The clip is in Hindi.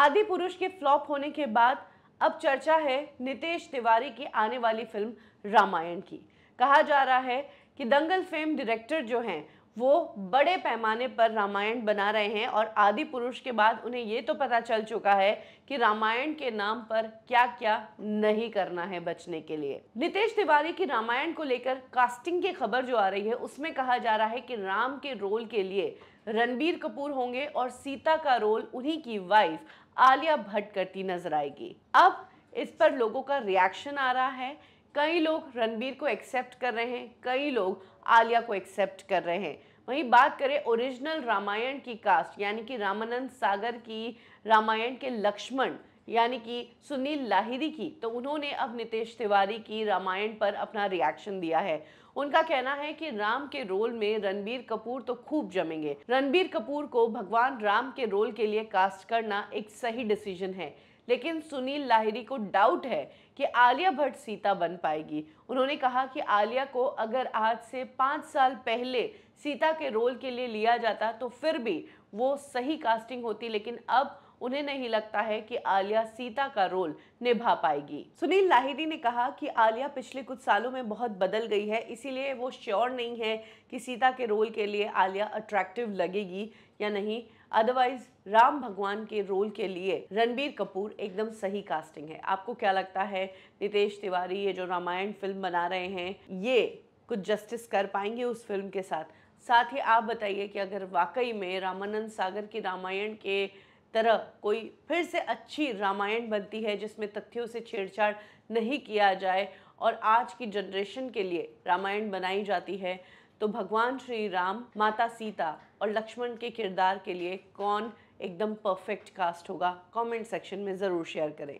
आदि पुरुष के फ्लॉप होने के बाद अब चर्चा है नितेश तिवारी की आने वाली फिल्म रामायण की कहा जा रहा है कि दंगल फेम डायरेक्टर जो हैं वो बड़े पैमाने पर रामायण बना रहे हैं और आदि पुरुष के बाद उन्हें ये तो पता चल चुका है कि रामायण के नाम पर क्या क्या नहीं करना है बचने के लिए नितेश तिवारी की रामायण को लेकर कास्टिंग की खबर जो आ रही है उसमें कहा जा रहा है कि राम के रोल के लिए रणबीर कपूर होंगे और सीता का रोल उन्हीं की वाइफ आलिया भट्ट करती नजर आएगी अब इस पर लोगों का रिएक्शन आ रहा है कई लोग रणबीर को एक्सेप्ट कर रहे हैं कई लोग आलिया को एक्सेप्ट कर रहे हैं वहीं बात करें ओरिजिनल रामायण की कास्ट यानी कि रामानंद सागर की रामायण के लक्ष्मण यानी कि सुनील लाहिरी की तो उन्होंने अब नितेश तिवारी की रामायण पर अपना रिएक्शन दिया है उनका कहना है कि राम के रोल में रणबीर कपूर तो खूब जमेंगे रणबीर कपूर को भगवान राम के रोल के लिए कास्ट करना एक सही डिसीजन है लेकिन सुनील लाहिरी को डाउट है कि आलिया भट्ट सीता बन पाएगी उन्होंने कहा कि आलिया को अगर आज से पाँच साल पहले सीता के रोल के लिए लिया जाता तो फिर भी वो सही कास्टिंग होती लेकिन अब उन्हें नहीं लगता है कि आलिया सीता का रोल निभा पाएगी सुनील लाहिरी ने कहा कि आलिया पिछले कुछ सालों में बहुत बदल गई है इसीलिए वो श्योर नहीं है कि सीता के रोल के लिए आलिया अट्रैक्टिव लगेगी या नहीं अदरवाइज राम भगवान के रोल के लिए रणबीर कपूर एकदम सही कास्टिंग है आपको क्या लगता है नितेश तिवारी ये जो रामायण फिल्म बना रहे हैं ये कुछ जस्टिस कर पाएंगे उस फिल्म के साथ साथ ही आप बताइए कि अगर वाकई में रामानंद सागर की रामायण के तरह कोई फिर से अच्छी रामायण बनती है जिसमें तथ्यों से छेड़छाड़ नहीं किया जाए और आज की जनरेशन के लिए रामायण बनाई जाती है तो भगवान श्री राम माता सीता और लक्ष्मण के किरदार के लिए कौन एकदम परफेक्ट कास्ट होगा कमेंट सेक्शन में ज़रूर शेयर करें